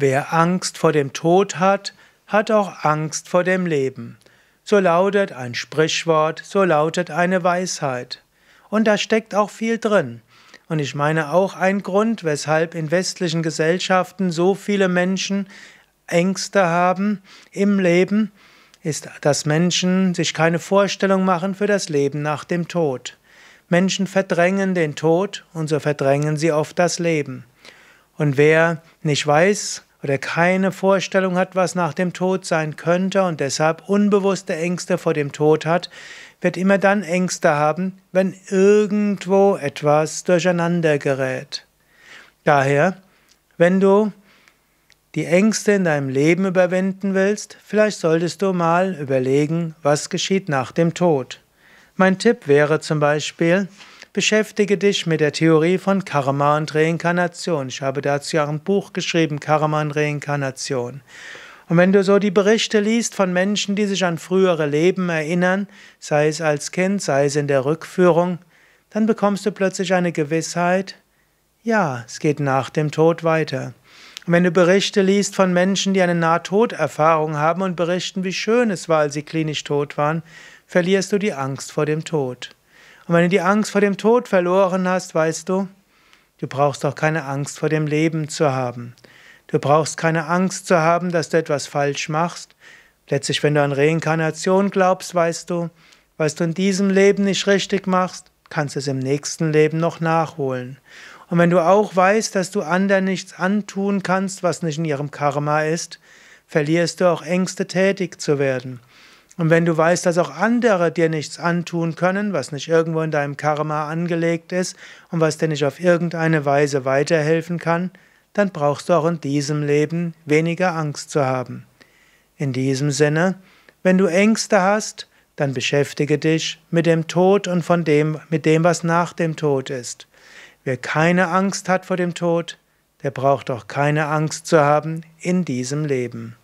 Wer Angst vor dem Tod hat, hat auch Angst vor dem Leben. So lautet ein Sprichwort, so lautet eine Weisheit. Und da steckt auch viel drin. Und ich meine auch ein Grund, weshalb in westlichen Gesellschaften so viele Menschen Ängste haben im Leben, ist, dass Menschen sich keine Vorstellung machen für das Leben nach dem Tod. Menschen verdrängen den Tod und so verdrängen sie oft das Leben. Und wer nicht weiß, oder keine Vorstellung hat, was nach dem Tod sein könnte und deshalb unbewusste Ängste vor dem Tod hat, wird immer dann Ängste haben, wenn irgendwo etwas durcheinander gerät. Daher, wenn du die Ängste in deinem Leben überwinden willst, vielleicht solltest du mal überlegen, was geschieht nach dem Tod. Mein Tipp wäre zum Beispiel, Beschäftige dich mit der Theorie von Karma und Reinkarnation. Ich habe dazu ja ein Buch geschrieben, Karma und Reinkarnation. Und wenn du so die Berichte liest von Menschen, die sich an frühere Leben erinnern, sei es als Kind, sei es in der Rückführung, dann bekommst du plötzlich eine Gewissheit, ja, es geht nach dem Tod weiter. Und wenn du Berichte liest von Menschen, die eine Nahtoderfahrung haben und berichten, wie schön es war, als sie klinisch tot waren, verlierst du die Angst vor dem Tod. Und wenn du die Angst vor dem Tod verloren hast, weißt du, du brauchst auch keine Angst vor dem Leben zu haben. Du brauchst keine Angst zu haben, dass du etwas falsch machst. Letztlich, wenn du an Reinkarnation glaubst, weißt du, was du in diesem Leben nicht richtig machst, kannst du es im nächsten Leben noch nachholen. Und wenn du auch weißt, dass du anderen nichts antun kannst, was nicht in ihrem Karma ist, verlierst du auch Ängste tätig zu werden. Und wenn du weißt, dass auch andere dir nichts antun können, was nicht irgendwo in deinem Karma angelegt ist und was dir nicht auf irgendeine Weise weiterhelfen kann, dann brauchst du auch in diesem Leben weniger Angst zu haben. In diesem Sinne, wenn du Ängste hast, dann beschäftige dich mit dem Tod und von dem, mit dem, was nach dem Tod ist. Wer keine Angst hat vor dem Tod, der braucht auch keine Angst zu haben in diesem Leben.